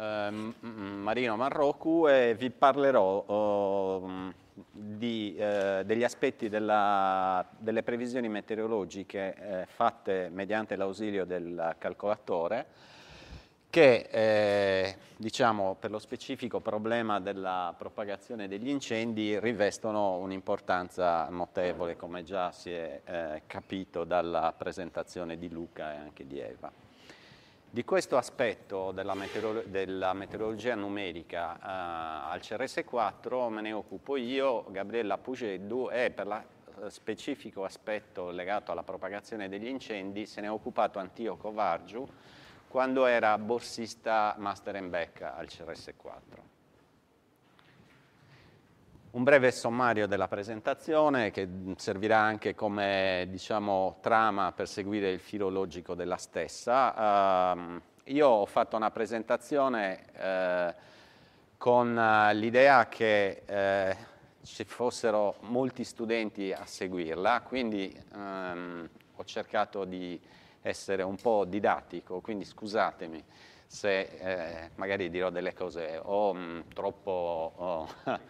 Ehm, Marino Marrocu e vi parlerò oh, di, eh, degli aspetti della, delle previsioni meteorologiche eh, fatte mediante l'ausilio del calcolatore che eh, diciamo, per lo specifico problema della propagazione degli incendi rivestono un'importanza notevole come già si è eh, capito dalla presentazione di Luca e anche di Eva. Di questo aspetto della, meteorolo della meteorologia numerica eh, al CRS4 me ne occupo io, Gabriella Pugeddu, e per lo eh, specifico aspetto legato alla propagazione degli incendi se ne è occupato Antioco Vargiu quando era borsista Master and back al CRS4. Un breve sommario della presentazione che servirà anche come diciamo, trama per seguire il filo logico della stessa. Uh, io ho fatto una presentazione uh, con eh, l'idea che eh, ci fossero molti studenti a seguirla, quindi um, ho cercato di essere un po' didattico, quindi scusatemi se magari dirò delle cose o mh, mm, troppo... O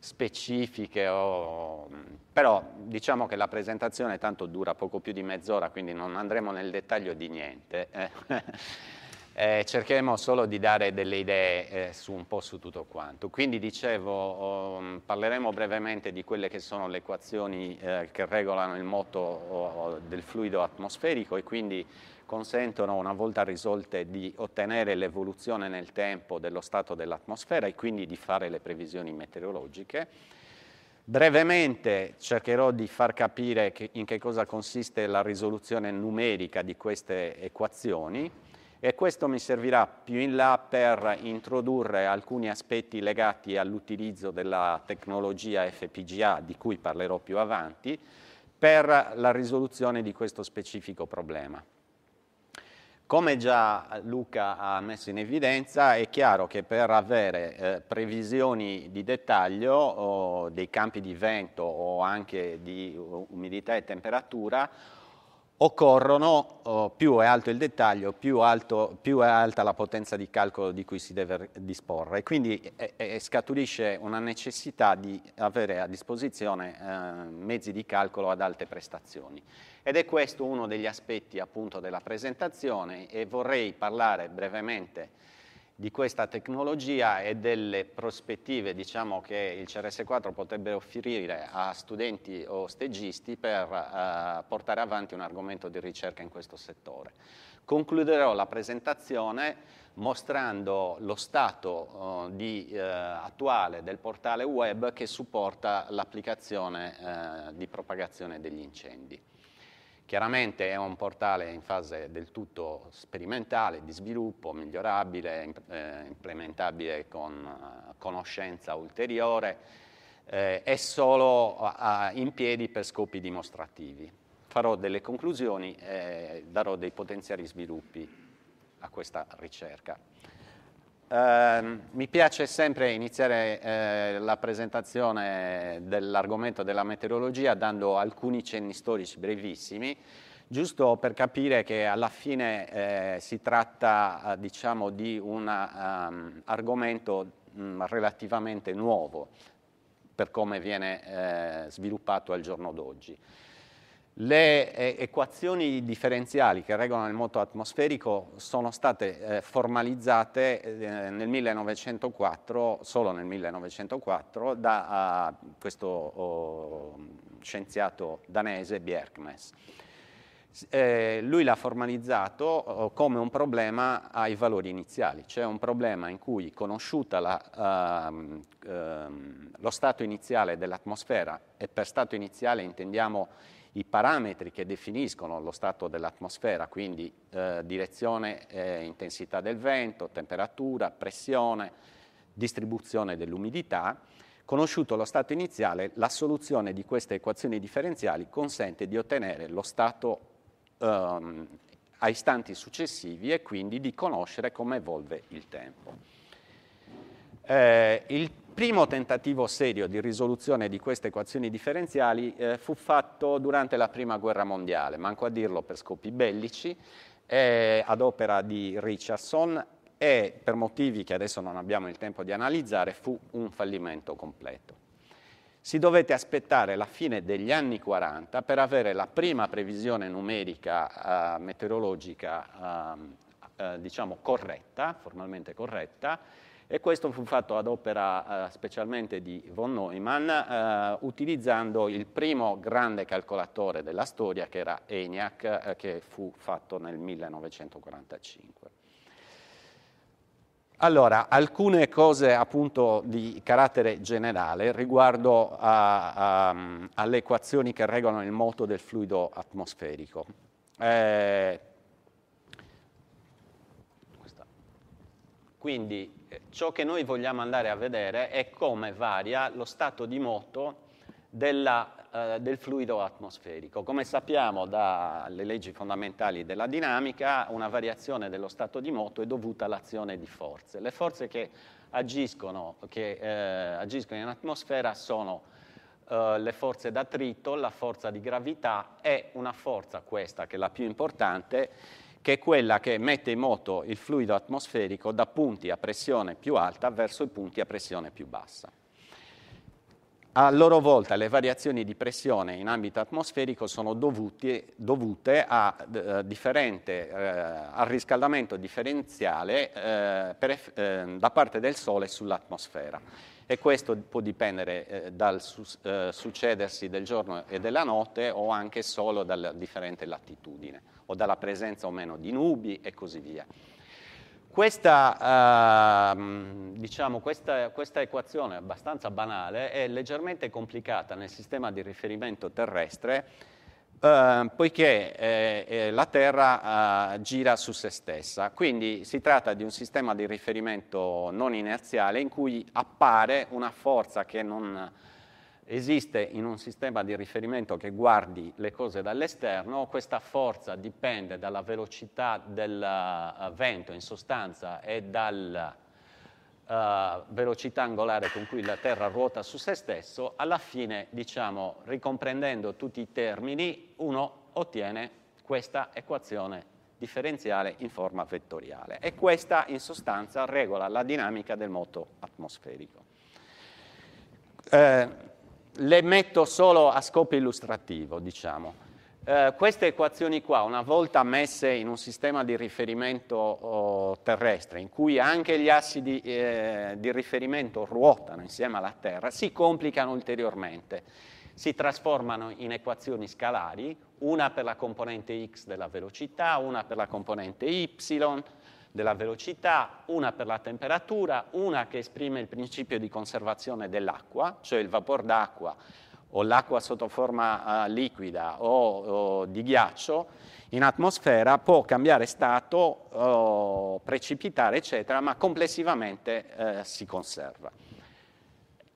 specifiche, o... però diciamo che la presentazione tanto dura poco più di mezz'ora, quindi non andremo nel dettaglio di niente. Eh. eh, cercheremo solo di dare delle idee eh, su un po' su tutto quanto. Quindi dicevo, oh, parleremo brevemente di quelle che sono le equazioni eh, che regolano il moto oh, del fluido atmosferico e quindi consentono una volta risolte di ottenere l'evoluzione nel tempo dello stato dell'atmosfera e quindi di fare le previsioni meteorologiche. Brevemente cercherò di far capire che in che cosa consiste la risoluzione numerica di queste equazioni e questo mi servirà più in là per introdurre alcuni aspetti legati all'utilizzo della tecnologia FPGA di cui parlerò più avanti per la risoluzione di questo specifico problema. Come già Luca ha messo in evidenza, è chiaro che per avere eh, previsioni di dettaglio dei campi di vento o anche di umidità e temperatura, occorrono, oh, più è alto il dettaglio, più, alto, più, è alta la potenza di calcolo di cui si deve disporre. Quindi eh, eh, eh, scaturisce una necessità di avere a disposizione eh, mezzi di calcolo ad alte prestazioni. Ed è questo uno degli aspetti appunto della presentazione e vorrei parlare brevemente di questa tecnologia e delle prospettive diciamo, che il CRS4 potrebbe offrire a studenti o steggisti per eh, portare avanti un argomento di ricerca in questo settore. Concluderò la presentazione mostrando lo stato eh, di, eh, attuale del portale web che supporta l'applicazione eh, di propagazione degli incendi. Chiaramente è un portale in fase del tutto sperimentale, di sviluppo, migliorabile, eh, implementabile con eh, conoscenza ulteriore, eh, è solo a, in piedi per scopi dimostrativi. Farò delle conclusioni e darò dei potenziali sviluppi a questa ricerca. Ehm, mi piace sempre iniziare uh, la presentazione dell'argomento della meteorologia dando alcuni cenni storici brevissimi, giusto per capire che alla fine uh, si tratta eh, diciamo, di un um, argomento um, relativamente nuovo per come viene sviluppato al giorno d'oggi. Le eh, equazioni differenziali che regolano il moto atmosferico sono state eh, formalizzate eh, nel 1904, solo nel 1904, da uh, questo oh, scienziato danese Bjerknes. Eh, lui l'ha formalizzato oh, come un problema ai valori iniziali, cioè un problema in cui conosciuta la, uh, uh, lo stato iniziale dell'atmosfera e per stato iniziale intendiamo i parametri che definiscono lo stato dell'atmosfera, quindi eh, direzione e intensità del vento, temperatura, pressione, distribuzione dell'umidità, conosciuto lo stato iniziale, la soluzione di queste equazioni differenziali consente di ottenere lo stato ehm, a istanti successivi e quindi di conoscere come evolve il tempo. Eh, il primo tentativo serio di risoluzione di queste equazioni differenziali eh, fu fatto durante la Prima Guerra Mondiale, manco a dirlo per scopi bellici, eh, ad opera di Richardson e per motivi che adesso non abbiamo il tempo di analizzare fu un fallimento completo. Si dovette aspettare la fine degli anni 40 per avere la prima previsione numerica eh, meteorologica ehm, eh, diciamo corretta, formalmente corretta, e questo fu fatto ad opera eh, specialmente di von Neumann eh, utilizzando il primo grande calcolatore della storia che era ENIAC eh, che fu fatto nel 1945. Allora, alcune cose appunto di carattere generale riguardo a, a, alle equazioni che regolano il moto del fluido atmosferico. Eh, Quindi eh, ciò che noi vogliamo andare a vedere è come varia lo stato di moto della, eh, del fluido atmosferico. Come sappiamo dalle leggi fondamentali della dinamica, una variazione dello stato di moto è dovuta all'azione di forze. Le forze che agiscono, che, eh, agiscono in atmosfera sono eh, le forze d'attrito, la forza di gravità e una forza, questa che è la più importante, che è quella che mette in moto il fluido atmosferico da punti a pressione più alta verso i punti a pressione più bassa. A loro volta le variazioni di pressione in ambito atmosferico sono dovuti, dovute a, eh, differente, eh, al riscaldamento differenziale eh, per, eh, da parte del Sole sull'atmosfera e questo può dipendere eh, dal su, eh, succedersi del giorno e della notte o anche solo dalla differente latitudine o dalla presenza o meno di nubi e così via. Questa, eh, diciamo, questa, questa equazione abbastanza banale è leggermente complicata nel sistema di riferimento terrestre Ehm, eh, poiché eh, la Terra eh, gira su se stessa. Quindi si tratta di un sistema di riferimento non inerziale in cui appare una forza che non esiste in un sistema di riferimento che guardi le cose dall'esterno, questa forza dipende dalla velocità del ah, vento in sostanza e dalla uh, velocità angolare con cui la Terra ruota su se stesso, alla fine, diciamo, ricomprendendo tutti i termini, uno ottiene questa equazione differenziale in forma vettoriale e questa in sostanza regola la dinamica del moto atmosferico. Eh, le metto solo a scopo illustrativo, diciamo. Eh, queste equazioni qua, una volta messe in un sistema di riferimento oh, terrestre, in cui anche gli assi di, eh, di riferimento ruotano insieme alla Terra, si complicano ulteriormente si trasformano in equazioni scalari, una per la componente x della velocità, una per la componente y della velocità, una per la temperatura, una che esprime il principio di conservazione dell'acqua, cioè il vapor d'acqua o l'acqua sotto forma uh, liquida o, o, di ghiaccio in atmosfera può cambiare stato, uh, precipitare, eccetera, ma complessivamente uh, si conserva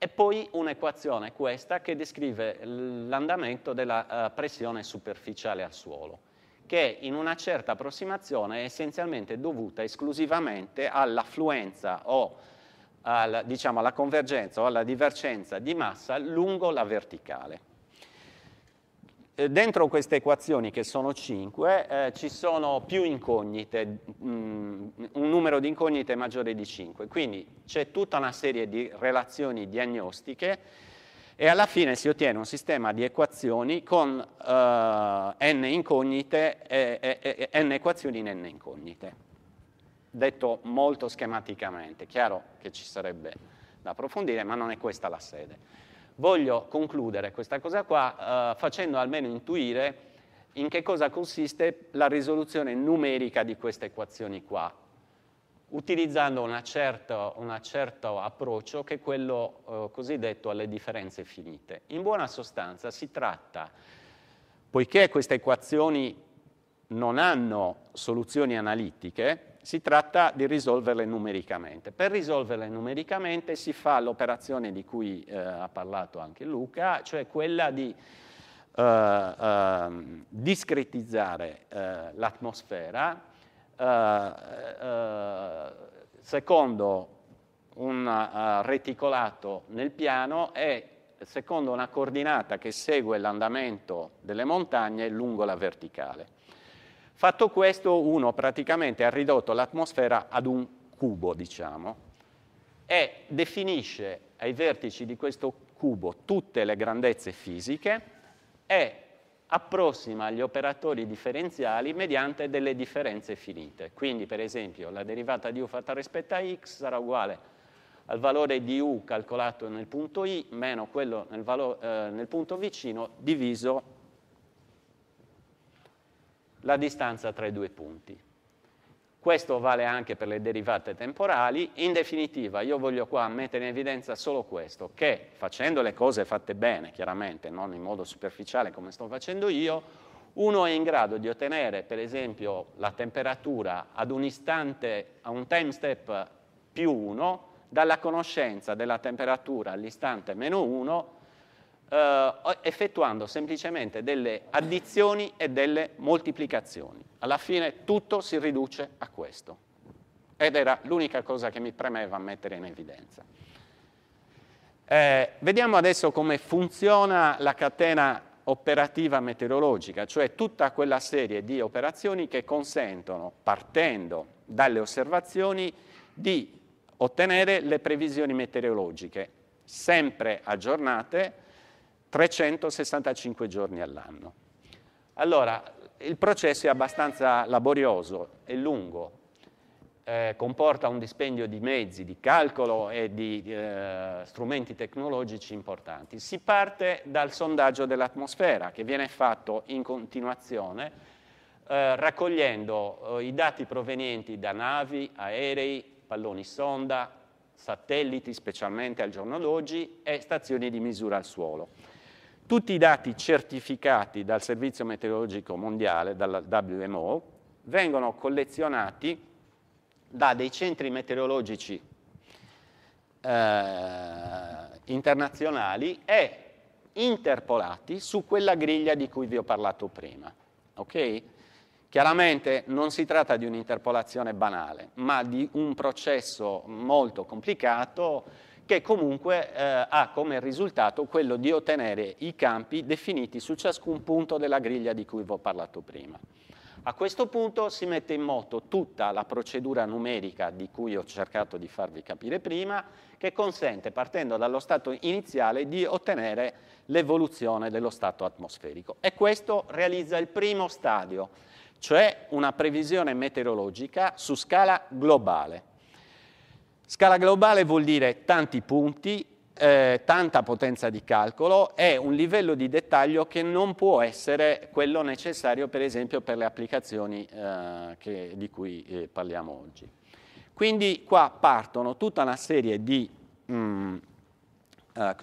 e poi un'equazione, questa, che descrive l'andamento della eh, pressione superficiale al suolo, che in una certa approssimazione è essenzialmente dovuta esclusivamente all'affluenza o al, diciamo, alla convergenza o alla divergenza di massa lungo la verticale. Eh, dentro queste equazioni, che sono 5, eh, ci sono più incognite, mh, mm, un numero di incognite maggiore di 5. Quindi c'è tutta una serie di relazioni diagnostiche e alla fine si ottiene un sistema di equazioni con eh, n incognite e, e, e, n equazioni in n incognite. Detto molto schematicamente, chiaro che ci sarebbe da approfondire, ma non è questa la sede. Voglio concludere questa cosa qua eh, facendo almeno intuire in che cosa consiste la risoluzione numerica di queste equazioni qua, utilizzando un certo, certo, approccio che è quello eh, cosiddetto alle differenze finite. In buona sostanza si tratta, poiché queste equazioni non hanno soluzioni analitiche, si tratta di risolverle numericamente. Per risolverle numericamente si fa l'operazione di cui eh, ha parlato anche Luca, cioè quella di eh, ehm, eh, discretizzare l'atmosfera eh, eh, secondo un eh, reticolato nel piano e secondo una coordinata che segue l'andamento delle montagne lungo la verticale. Fatto questo, uno praticamente ha ridotto l'atmosfera ad un cubo, diciamo, e definisce ai vertici di questo cubo tutte le grandezze fisiche e approssima gli operatori differenziali mediante delle differenze finite. Quindi, per esempio, la derivata di u fatta rispetto a x sarà uguale al valore di u calcolato nel punto i meno quello nel, valo, eh, nel punto vicino diviso la distanza tra i due punti. Questo vale anche per le derivate temporali. In definitiva, io voglio qua mettere in evidenza solo questo, che facendo le cose fatte bene, chiaramente, non in modo superficiale come sto facendo io, uno è in grado di ottenere, per esempio, la temperatura ad un istante, a un time step più 1, dalla conoscenza della temperatura all'istante meno 1 eh, effettuando semplicemente delle addizioni e delle moltiplicazioni. Alla fine tutto si riduce a questo. Ed era l'unica cosa che mi premeva mettere in evidenza. Eh, vediamo adesso come funziona la catena operativa meteorologica, cioè tutta quella serie di operazioni che consentono, partendo dalle osservazioni, di ottenere le previsioni meteorologiche, sempre aggiornate 365 giorni all'anno. Allora, il processo è abbastanza laborioso e lungo, eh, comporta un dispendio di mezzi, di calcolo e di eh, strumenti tecnologici importanti. Si parte dal sondaggio dell'atmosfera che viene fatto in continuazione eh, raccogliendo eh, i dati provenienti da navi, aerei, palloni sonda, satelliti specialmente al giorno d'oggi e stazioni di misura al suolo tutti i dati certificati dal Servizio Meteorologico Mondiale, dalla WMO, vengono collezionati da dei centri meteorologici eh, internazionali e interpolati su quella griglia di cui vi ho parlato prima. Okay? Chiaramente non si tratta di un'interpolazione banale, ma di un processo molto complicato che comunque eh, ha come risultato quello di ottenere i campi definiti su ciascun punto della griglia di cui vi ho parlato prima. A questo punto si mette in moto tutta la procedura numerica di cui ho cercato di farvi capire prima, che consente, partendo dallo stato iniziale, di ottenere l'evoluzione dello stato atmosferico. E questo realizza il primo stadio, cioè una previsione meteorologica su scala globale. Scala globale vuol dire tanti punti, eh, tanta potenza di calcolo e un livello di dettaglio che non può essere quello necessario per esempio per le applicazioni eh, che, di cui eh, parliamo oggi. Quindi qua partono tutta una serie di, mh, mm, eh,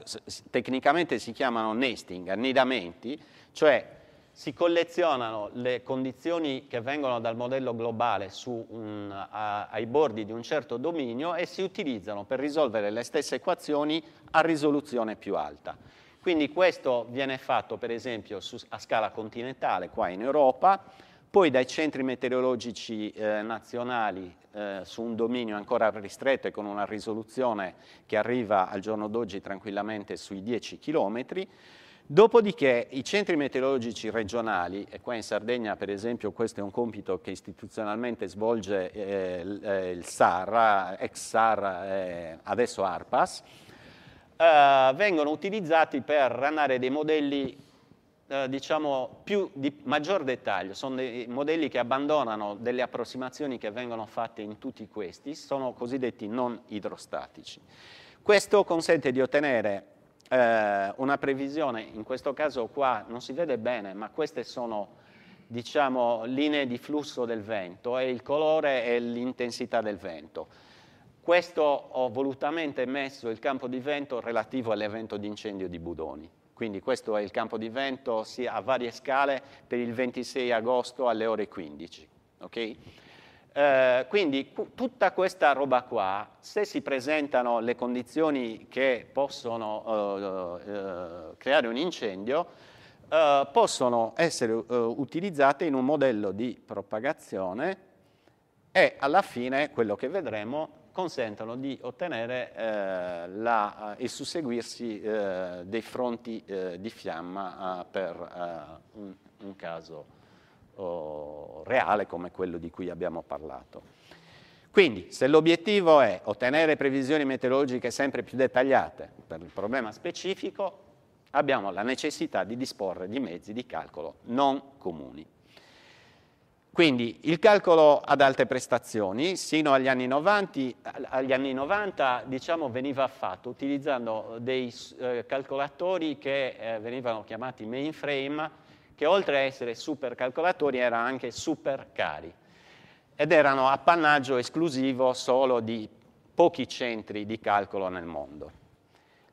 tecnicamente si chiamano nesting, annidamenti, cioè si collezionano le condizioni che vengono dal modello globale su, um, a, ai bordi di un certo dominio e si utilizzano per risolvere le stesse equazioni a risoluzione più alta. Quindi questo viene fatto per esempio su, a scala continentale qua in Europa, poi dai centri meteorologici eh, nazionali eh, su un dominio ancora ristretto e con una risoluzione che arriva al giorno d'oggi tranquillamente sui 10 chilometri, Dopodiché i centri meteorologici regionali, e qua in Sardegna per esempio questo è un compito che istituzionalmente svolge eh, eh il SAR, ex SAR, eh, adesso ARPAS, eh, vengono utilizzati per andare dei modelli eh, diciamo di maggior dettaglio, sono dei modelli che abbandonano delle approssimazioni che vengono fatte in tutti questi, sono cosiddetti non idrostatici. Questo consente di ottenere eh, una previsione, in questo caso qua non si vede bene, ma queste sono diciamo, linee di flusso del vento e il colore è l'intensità del vento. Questo ho volutamente messo il campo di vento relativo all'evento di incendio di Budoni. Quindi questo è il campo di vento a varie scale per il 26 agosto alle ore 15. Okay? Eh, quindi tutta questa roba qua, se si presentano le condizioni che possono eh, eh, eh creare un incendio, eh, possono essere eh, utilizzate in un modello di propagazione e alla fine quello che vedremo consentono di ottenere la, il susseguirsi dei fronti di fiamma per un, un, caso oh, reale come quello di cui abbiamo parlato. Quindi, se l'obiettivo è ottenere previsioni meteorologiche sempre più dettagliate per il problema specifico, abbiamo la necessità di disporre di mezzi di calcolo non comuni. Quindi il calcolo ad alte prestazioni, sino agli anni 90, agli anni 90 diciamo, veniva fatto utilizzando dei eh, calcolatori che eh, venivano chiamati mainframe, che oltre a essere super calcolatori erano anche super cari ed erano appannaggio esclusivo solo di pochi centri di calcolo nel mondo.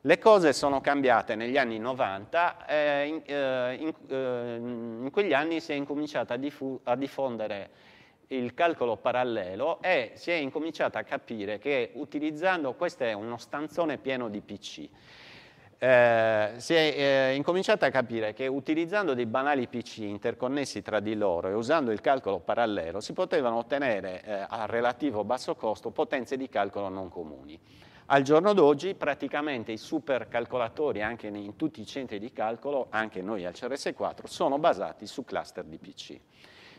Le cose sono cambiate negli anni 90, eh, in, eh, in, eh, in, quegli anni si è incominciato a, diffu- a diffondere il calcolo parallelo e si è incominciato a capire che utilizzando, questo è uno stanzone pieno di PC, eh, si è eh, incominciata a capire che utilizzando dei banali PC interconnessi tra di loro e usando il calcolo parallelo si potevano ottenere eh, a relativo basso costo potenze di calcolo non comuni. Al giorno d'oggi praticamente i supercalcolatori anche in, in tutti i centri di calcolo, anche noi al CRS4, sono basati su cluster di PC.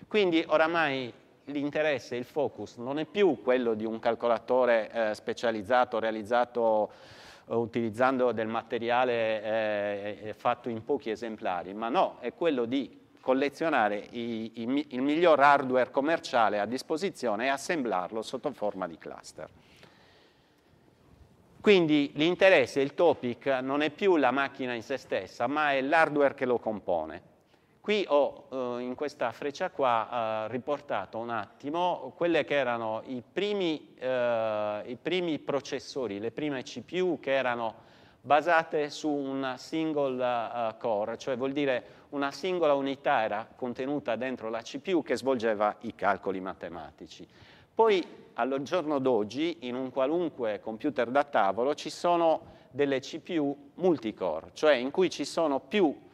Quindi oramai l'interesse, il focus non è più quello di un calcolatore eh, specializzato, realizzato eh, utilizzando del materiale eh, eh, eh, fatto in pochi esemplari, ma no, è quello di collezionare i, i, il miglior hardware commerciale a disposizione e assemblarlo sotto forma di cluster. Quindi l'interesse, il topic, non è più la macchina in se stessa, ma è l'hardware che lo compone. Qui ho eh, in questa freccia qua eh, riportato un attimo quelle che erano i primi, eh, i primi, processori, le prime CPU che erano basate su una single eh, core, cioè vuol dire una singola unità era contenuta dentro la CPU che svolgeva i calcoli matematici. Poi al giorno d'oggi in un qualunque computer da tavolo ci sono delle CPU multicore, cioè in cui ci sono più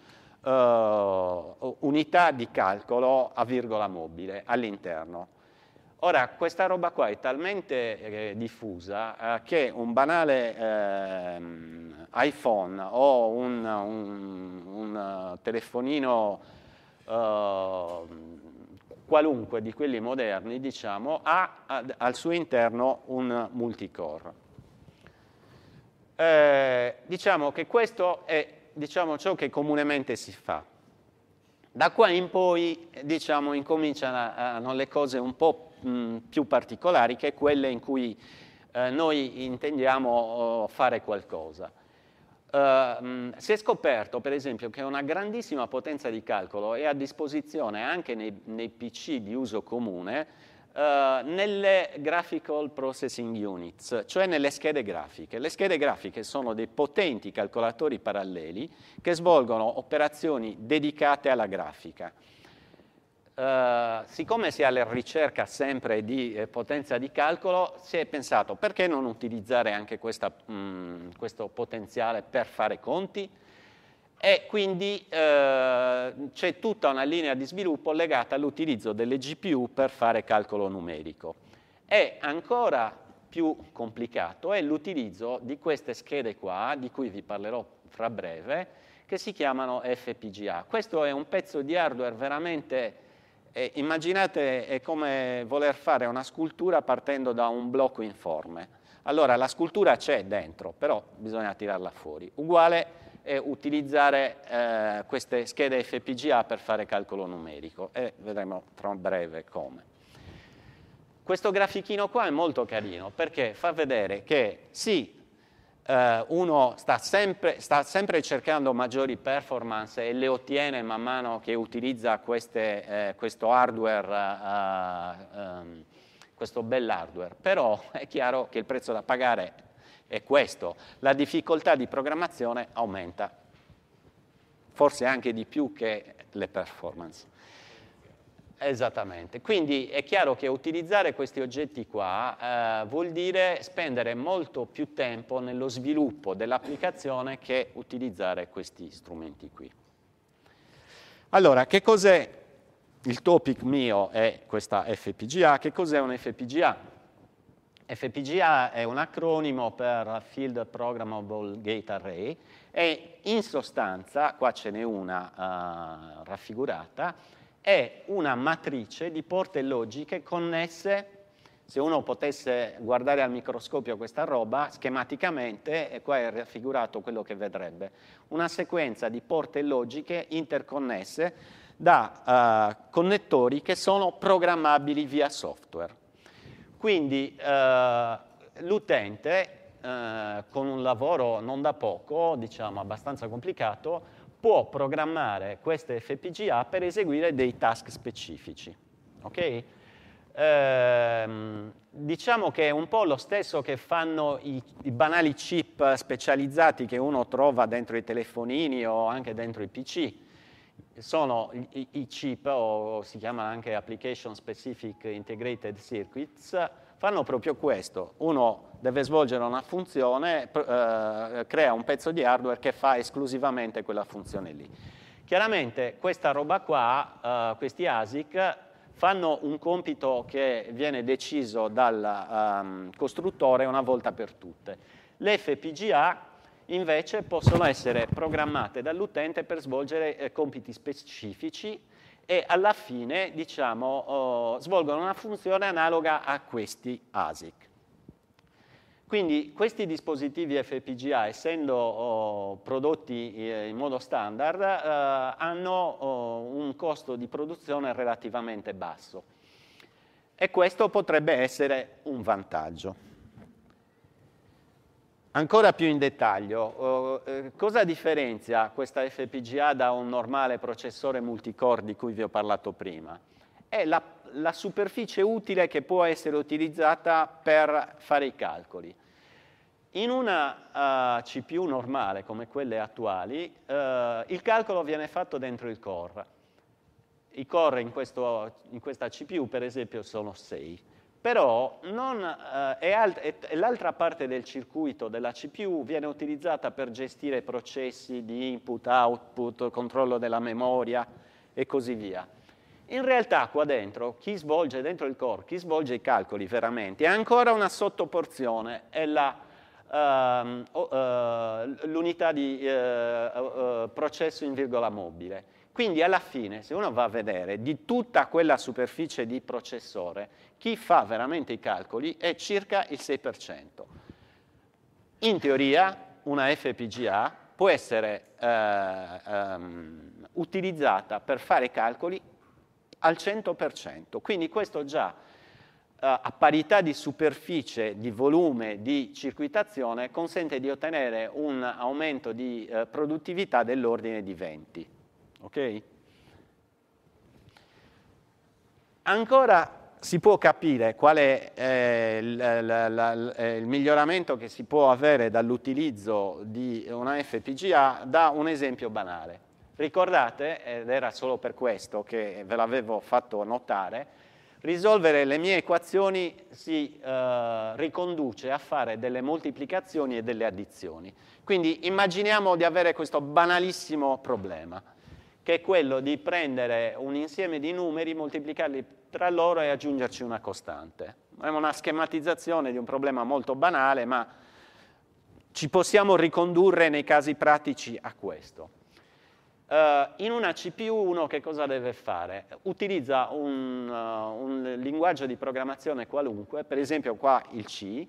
uh, unità di calcolo a virgola mobile all'interno. Ora, questa roba qua è talmente eh, diffusa eh, che un banale eh, iPhone o un, un, un eh, telefonino ehm, qualunque di quelli moderni, diciamo, ha ad, al suo interno un multicore. Eh, diciamo che questo è diciamo, ciò che comunemente si fa. Da qua in poi diciamo, incominciano le cose un po' mh, più particolari che quelle in cui eh, noi intendiamo oh, fare qualcosa. Uh, mh, si è scoperto per esempio che una grandissima potenza di calcolo è a disposizione anche nei, nei PC di uso comune eh, nelle graphical processing units, cioè nelle schede grafiche. Le schede grafiche sono dei potenti calcolatori paralleli che svolgono operazioni dedicate alla grafica. Uh, siccome si è alla ricerca sempre di eh, potenza di calcolo, si è pensato perché non utilizzare anche questa, mh, mm, questo potenziale per fare conti? e quindi eh, c'è tutta una linea di sviluppo legata all'utilizzo delle GPU per fare calcolo numerico. E ancora più complicato è l'utilizzo di queste schede qua, di cui vi parlerò fra breve, che si chiamano FPGA. Questo è un pezzo di hardware veramente... Eh, immaginate è come voler fare una scultura partendo da un blocco informe. Allora, la scultura c'è dentro, però bisogna tirarla fuori. Uguale e utilizzare eh, queste schede FPGA per fare calcolo numerico e vedremo tra breve come. Questo grafichino qua è molto carino perché fa vedere che sì, eh, uno sta sempre, sta sempre, cercando maggiori performance e le ottiene man mano che utilizza queste, eh, questo hardware, eh, ehm, questo bell'hardware, però è chiaro che il prezzo da pagare è questo, la difficoltà di programmazione aumenta, forse anche di più che le performance. Esattamente, quindi è chiaro che utilizzare questi oggetti qua eh, vuol dire spendere molto più tempo nello sviluppo dell'applicazione che utilizzare questi strumenti qui. Allora, che cos'è il topic mio è questa FPGA? Che cos'è un FPGA? FPGA è un acronimo per Field Programmable Gate Array e in sostanza, qua ce n'è una uh, raffigurata, è una matrice di porte logiche connesse se uno potesse guardare al microscopio questa roba, schematicamente, e qua è raffigurato quello che vedrebbe, una sequenza di porte logiche interconnesse da uh, connettori che sono programmabili via software. Quindi eh, l'utente eh, con un lavoro non da poco, diciamo abbastanza complicato, può programmare queste FPGA per eseguire dei task specifici. Okay? Ehm, diciamo che è un po' lo stesso che fanno i, i, banali chip specializzati che uno trova dentro i telefonini o anche dentro i PC, sono i, i CIP, o si chiamano anche Application Specific Integrated Circuits, fanno proprio questo. Uno deve svolgere una funzione, eh, crea un pezzo di hardware che fa esclusivamente quella funzione lì. Chiaramente questa roba qua, eh, questi ASIC, fanno un compito che viene deciso dal um, costruttore una volta per tutte. L'FPGA invece possono essere programmate dall'utente per svolgere eh, compiti specifici e alla fine diciamo, oh, svolgono una funzione analoga a questi ASIC. Quindi questi dispositivi FPGA, essendo oh, prodotti eh, in modo standard, eh, hanno oh, un costo di produzione relativamente basso e questo potrebbe essere un vantaggio. Ancora più in dettaglio, oh, eh, cosa differenzia questa FPGA da un normale processore multicore di cui vi ho parlato prima? È la, la superficie utile che può essere utilizzata per fare i calcoli. In una uh, eh, CPU normale, come quelle attuali, uh, il calcolo viene fatto dentro il core. I core in, questo, in questa CPU, per esempio, sono 6 però eh, l'altra parte del circuito della CPU viene utilizzata per gestire processi di input, output, controllo della memoria e così via. In realtà qua dentro, chi svolge dentro il core, chi svolge i calcoli veramente, è ancora una sottoporzione, è ehm, eh, l'unità uh, uh, di uh, processo in virgola mobile quindi alla fine, se uno va a vedere di tutta quella superficie di processore, chi fa veramente i calcoli è circa il 6%. In teoria una FPGA può essere eh, um, utilizzata per fare calcoli al 100%, quindi questo già eh, a parità di superficie, di volume, di circuitazione consente di ottenere un aumento di eh, produttività dell'ordine di 20 ok? Ancora si può capire qual è eh, il, la, la, eh, il miglioramento che si può avere dall'utilizzo di una FPGA da un esempio banale. Ricordate, ed era solo per questo che ve l'avevo fatto notare, risolvere le mie equazioni si eh, riconduce a fare delle moltiplicazioni e delle addizioni. Quindi immaginiamo di avere questo banalissimo problema che è quello di prendere un insieme di numeri, moltiplicarli tra loro e aggiungerci una costante. È una schematizzazione di un problema molto banale, ma ci possiamo ricondurre nei casi pratici a questo. Uh, in una CPU uno che cosa deve fare? Utilizza un, uh, un linguaggio di programmazione qualunque, per esempio qua il C,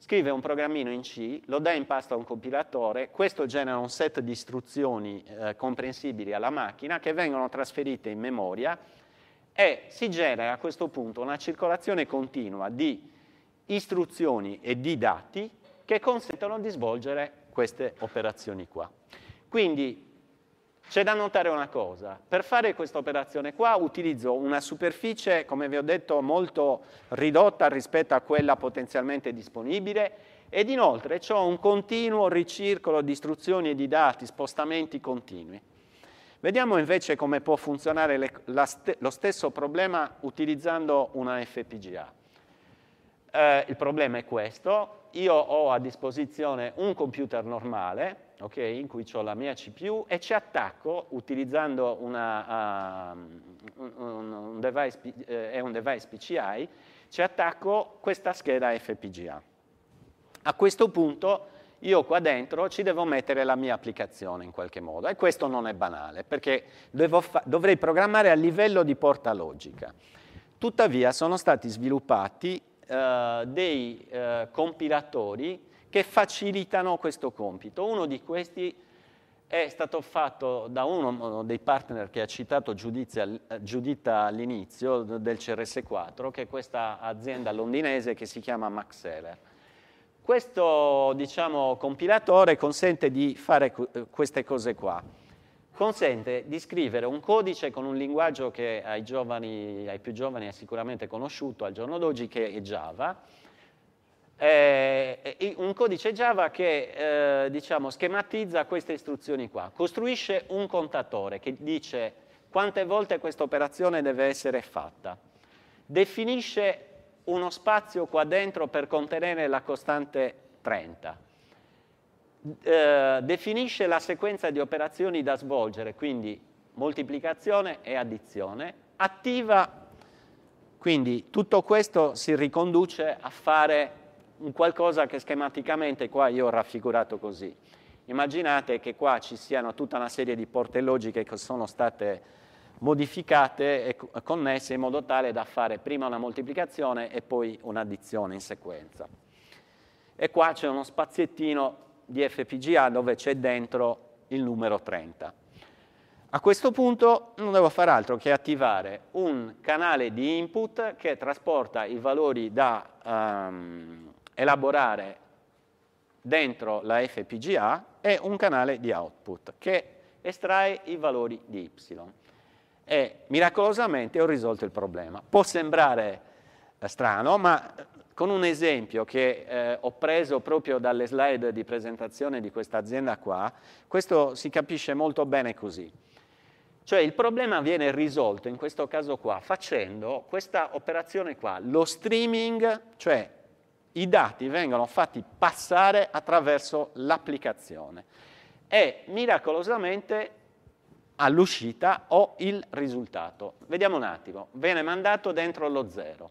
scrive un programmino in C, lo dà in pasto a un compilatore, questo genera un set di istruzioni eh, comprensibili alla macchina che vengono trasferite in memoria e si genera a questo punto una circolazione continua di istruzioni e di dati che consentono di svolgere queste operazioni qua. Quindi c'è da notare una cosa, per fare questa operazione qua utilizzo una superficie, come vi ho detto, molto ridotta rispetto a quella potenzialmente disponibile ed inoltre ho un continuo ricircolo di istruzioni e di dati, spostamenti continui. Vediamo invece come può funzionare le, st lo stesso problema utilizzando una FPGA. Eh, il problema è questo, io ho a disposizione un computer normale, okay, in cui ho la mia CPU e ci attacco utilizzando una, uh, un, un device, eh, è un device PCI, ci attacco questa scheda FPGA. A questo punto io qua dentro ci devo mettere la mia applicazione in qualche modo e questo non è banale perché dovrei programmare a livello di porta logica. Tuttavia sono stati sviluppati eh, dei eh, compilatori che facilitano questo compito. Uno di questi è stato fatto da uno dei partner che ha citato eh, Giuditta all'inizio del CRS4, che è questa azienda londinese che si chiama Maxeller. Questo diciamo, compilatore consente di fare eh, queste cose qua. Consente di scrivere un codice con un linguaggio che ai, giovani, ai più giovani è sicuramente conosciuto al giorno d'oggi, che è Java, eh, un codice Java che eh, diciamo, schematizza queste istruzioni qua, costruisce un contatore che dice quante volte questa operazione deve essere fatta, definisce uno spazio qua dentro per contenere la costante 30, eh, definisce la sequenza di operazioni da svolgere, quindi moltiplicazione e addizione, attiva, quindi tutto questo si riconduce a fare un qualcosa che schematicamente qua io ho raffigurato così. Immaginate che qua ci siano tutta una serie di porte logiche che sono state modificate e connesse in modo tale da fare prima una moltiplicazione e poi un'addizione in sequenza. E qua c'è uno spaziettino di FPGA dove c'è dentro il numero 30. A questo punto non devo fare altro che attivare un canale di input che trasporta i valori da um, elaborare dentro la FPGA è un canale di output che estrae i valori di y. E miracolosamente ho risolto il problema. Può sembrare eh, strano, ma eh, con un esempio che eh, ho preso proprio dalle slide di presentazione di questa azienda qua, questo si capisce molto bene così. Cioè il problema viene risolto in questo caso qua facendo questa operazione qua, lo streaming, cioè i dati vengono fatti passare attraverso l'applicazione e miracolosamente all'uscita ho il risultato. Vediamo un attimo, viene mandato dentro lo zero.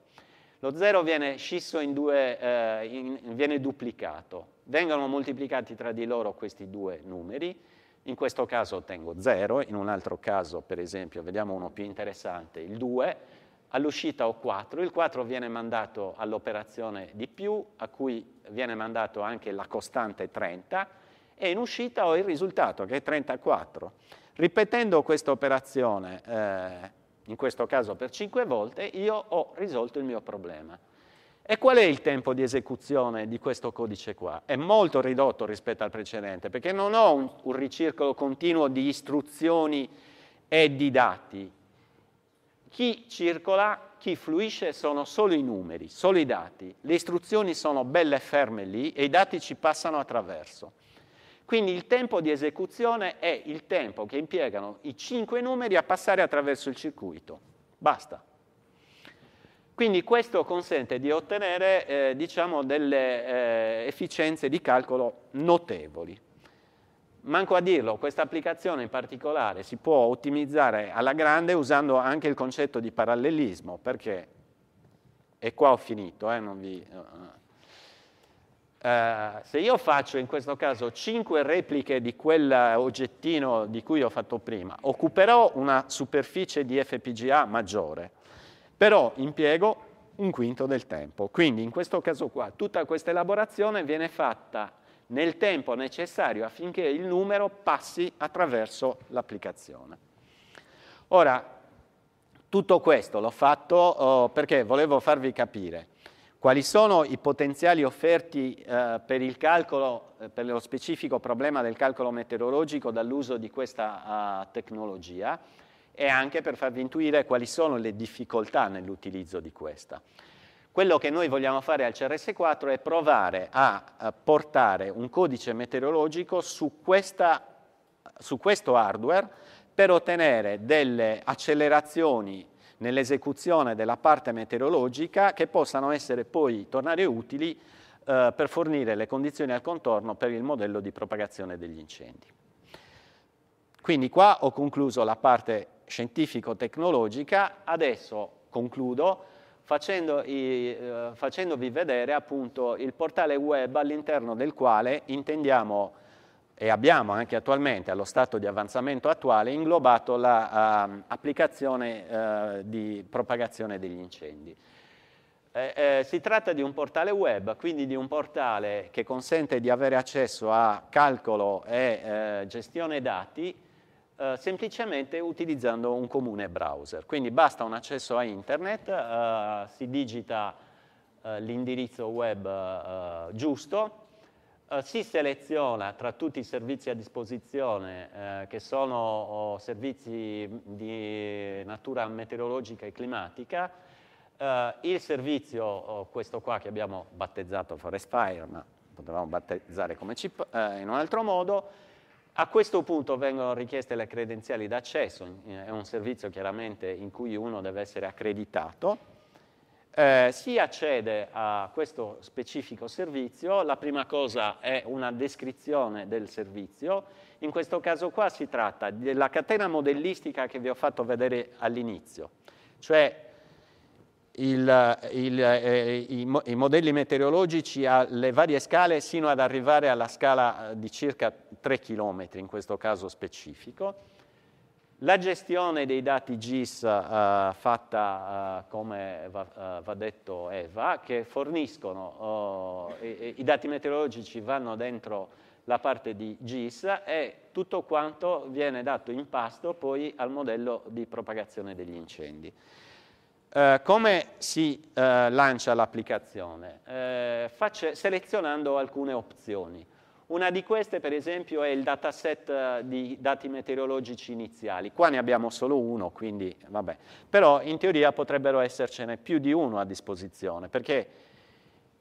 Lo zero viene scisso in due, eh, in, viene duplicato. Vengono moltiplicati tra di loro questi due numeri. In questo caso ottengo 0, in un altro caso, per esempio, vediamo uno più interessante, il 2 all'uscita ho 4, il 4 viene mandato all'operazione di più, a cui viene mandato anche la costante 30, e in uscita ho il risultato che è 34. Ripetendo questa operazione, eh, in questo caso per 5 volte, io ho risolto il mio problema. E qual è il tempo di esecuzione di questo codice qua? È molto ridotto rispetto al precedente, perché non ho un, un ricircolo continuo di istruzioni e di dati, chi circola, chi fluisce sono solo i numeri, solo i dati. Le istruzioni sono belle e ferme lì e i dati ci passano attraverso. Quindi il tempo di esecuzione è il tempo che impiegano i cinque numeri a passare attraverso il circuito. Basta. Quindi questo consente di ottenere eh, diciamo, delle eh, efficienze di calcolo notevoli. Manco a dirlo, questa applicazione in particolare si può ottimizzare alla grande usando anche il concetto di parallelismo, perché, e qua ho finito, eh, vi, uh, uh, se io faccio in questo caso 5 repliche di quell'oggettino di cui ho fatto prima, occuperò una superficie di FPGA maggiore, però impiego un quinto del tempo. Quindi in questo caso qua tutta questa elaborazione viene fatta nel tempo necessario affinché il numero passi attraverso l'applicazione. Ora, tutto questo l'ho fatto oh, perché volevo farvi capire quali sono i potenziali offerti eh, per il calcolo, eh, per lo specifico problema del calcolo meteorologico dall'uso di questa uh, tecnologia e anche per farvi intuire quali sono le difficoltà nell'utilizzo di questa. Quello che noi vogliamo fare al CRS4 è provare a eh, portare un codice meteorologico su, questa, su questo hardware per ottenere delle accelerazioni nell'esecuzione della parte meteorologica che possano essere poi tornare utili eh, per fornire le condizioni al contorno per il modello di propagazione degli incendi. Quindi qua ho concluso la parte scientifico-tecnologica, adesso concludo facendo eh, facendovi vedere appunto il portale web all'interno del quale intendiamo e abbiamo anche attualmente, allo stato di avanzamento attuale, inglobato l'applicazione la, uh, di propagazione degli incendi. Eh, eh, si tratta di un portale web, quindi di un portale che consente di avere accesso a calcolo e eh, gestione dati eh, semplicemente utilizzando un comune browser. Quindi basta un accesso a internet, eh, si digita eh, l'indirizzo web eh, giusto, eh, si seleziona tra tutti i servizi a disposizione eh, che sono oh, servizi di natura meteorologica e climatica, il servizio, oh, questo qua che abbiamo battezzato Forest Fire, ma potevamo battezzare come chip, in un altro modo, a questo punto vengono richieste le credenziali d'accesso, eh, è un servizio chiaramente in cui uno deve essere accreditato. Eh, si accede a questo specifico servizio, la prima cosa è una descrizione del servizio, in questo caso qua si tratta della catena modellistica che vi ho fatto vedere all'inizio, cioè il, il, eh, i, i, modelli meteorologici alle varie scale sino ad arrivare alla scala eh, di circa 3 km in questo caso specifico. La gestione dei dati GIS eh, fatta, eh, come va, eh, va, detto Eva, che forniscono, i, oh, i dati meteorologici vanno dentro la parte di GIS e tutto quanto viene dato in pasto poi al modello di propagazione degli incendi. Eh, come si eh, lancia l'applicazione? Eh, selezionando alcune opzioni. Una di queste, per esempio, è il dataset eh, di dati meteorologici iniziali. Qua ne abbiamo solo uno, quindi vabbè. Però in teoria potrebbero essercene più di uno a disposizione, perché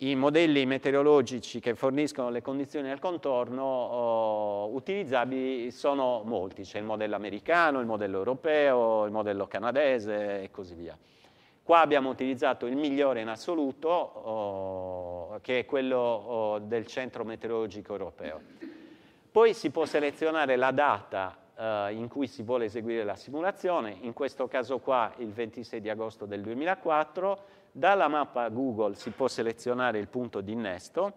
i modelli meteorologici che forniscono le condizioni al contorno oh, utilizzabili sono molti. C'è il modello americano, il modello europeo, il modello canadese e così via. Qua abbiamo utilizzato il migliore in assoluto, oh, che è quello oh, del Centro Meteorologico Europeo. Poi si può selezionare la data eh, in cui si vuole eseguire la simulazione, in questo caso qua il 26 di agosto del 2004. Dalla mappa Google si può selezionare il punto di innesto.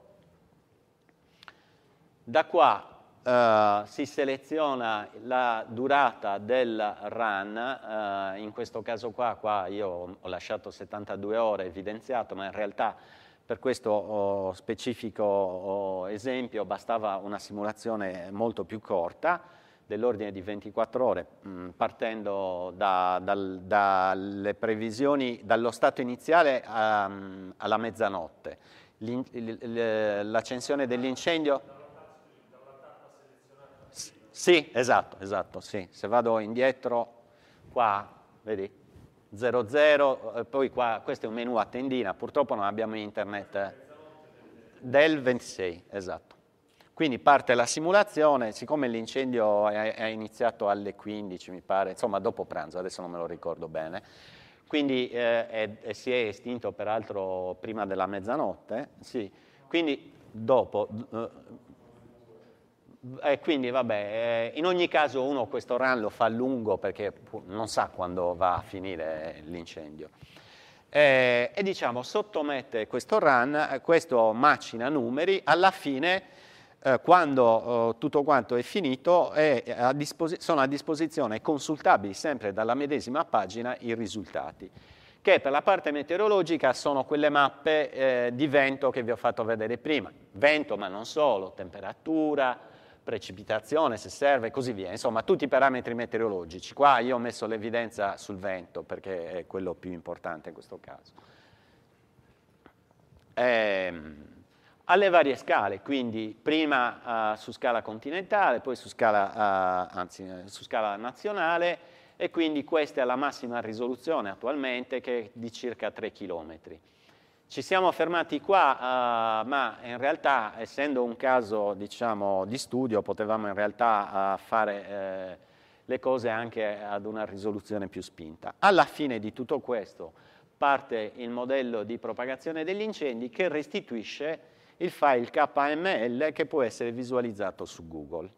Da qua Uh, si seleziona la durata del run, uh, in questo caso qua, qua io ho lasciato 72 ore evidenziato, ma in realtà per questo oh, specifico oh, esempio bastava una simulazione molto più corta, dell'ordine di 24 ore, mm, partendo da, dal, dalle previsioni, dallo stato iniziale a, ehm, alla mezzanotte. L'accensione dell'incendio sì, esatto, esatto, sì. Se vado indietro, qua, vedi, 00, eh, poi qua, questo è un menu a tendina, purtroppo non abbiamo internet eh, del 26, esatto. Quindi parte la simulazione, siccome l'incendio è, iniziato alle 15, mi pare, insomma dopo pranzo, adesso non me lo ricordo bene, quindi eh, è, è, si è estinto peraltro prima della mezzanotte, sì. quindi dopo, eh, e eh, quindi vabbè, eh, in ogni caso uno questo run lo fa a lungo perché non sa quando va a finire eh, l'incendio. E, e diciamo sottomette questo run, questo macina numeri, alla fine eh, quando eh, tutto quanto è finito è a sono a disposizione consultabili sempre dalla medesima pagina i risultati che per la parte meteorologica sono quelle mappe eh, di vento che vi ho fatto vedere prima, vento ma non solo, temperatura, precipitazione se serve e così via, insomma tutti i parametri meteorologici. Qua io ho messo l'evidenza sul vento perché è quello più importante in questo caso. Ehm, alle varie scale, quindi prima uh, su scala continentale, poi su scala, uh, anzi, eh, su scala nazionale e quindi questa è la massima risoluzione attualmente che è di circa 3 chilometri. Ci siamo fermati qua, uh, ma in realtà, essendo un caso diciamo, di studio, potevamo in realtà uh, fare uh, le cose anche ad una risoluzione più spinta. Alla fine di tutto questo parte il modello di propagazione degli incendi che restituisce il file KML che può essere visualizzato su Google.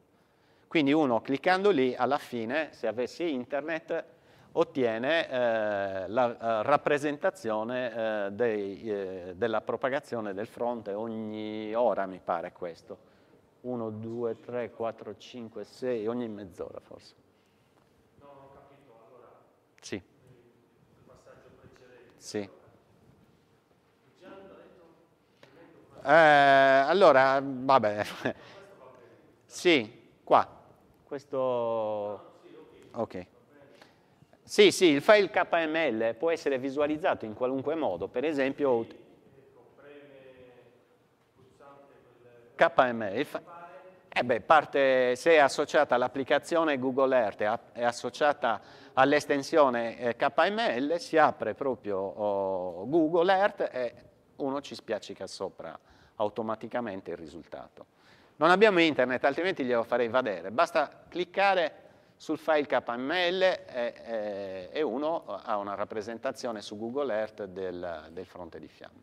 Quindi uno cliccando lì, alla fine, se avessi internet, ottiene eh, la eh, rappresentazione eh, dei, eh, della propagazione del fronte ogni ora, mi pare questo. 1, 2, 3, 4, 5, 6, ogni mezz'ora forse. No, non ho capito, allora... Sì. Il passaggio precedente. Sì. Eh, allora, vabbè. sì, qua. Questo... ok. Sì, sì, il file KML può essere visualizzato in qualunque modo, per esempio... KML, eh beh, parte, se è associata all'applicazione Google Earth, è associata all'estensione eh, KML, si apre proprio oh, Google Earth e uno ci spiaccica sopra automaticamente il risultato. Non abbiamo internet, altrimenti glielo farei vedere. Basta cliccare sul file KML e, è, è uno ha una rappresentazione su Google Earth del, del fronte di fiamma.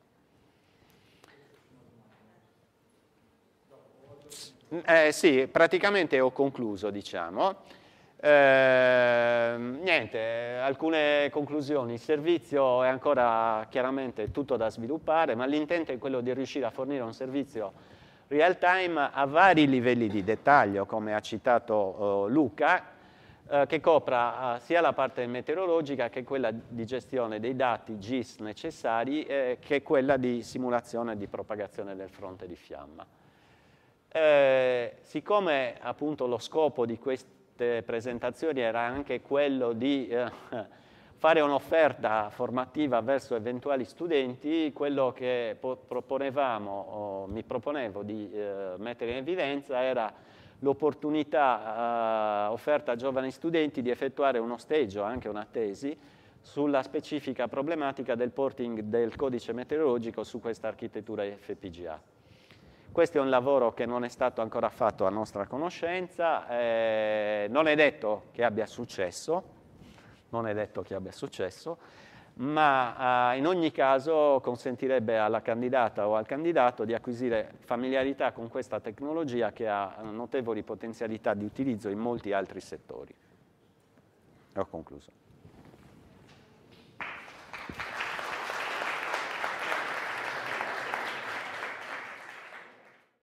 Eh, sì, praticamente ho concluso, diciamo. Eh, niente, alcune conclusioni. Il servizio è ancora chiaramente tutto da sviluppare, ma l'intento è quello di riuscire a fornire un servizio real time a vari livelli di dettaglio, come ha citato eh, Luca, eh, che copra eh, sia la parte meteorologica che quella di gestione dei dati GIS necessari eh, che quella di simulazione di propagazione del fronte di fiamma. Eh, siccome appunto lo scopo di queste presentazioni era anche quello di eh, fare un'offerta formativa verso eventuali studenti, quello che proponevamo, o mi proponevo di mettere in evidenza era l'opportunità eh, offerta a giovani studenti di effettuare uno stage o anche una tesi sulla specifica problematica del porting del codice meteorologico su questa architettura FPGA. Questo è un lavoro che non è stato ancora fatto a nostra conoscenza, eh, non è detto che abbia successo, non è detto che abbia successo, ma eh, in ogni caso consentirebbe alla candidata o al candidato di acquisire familiarità con questa tecnologia che ha notevoli potenzialità di utilizzo in molti altri settori. Ho concluso.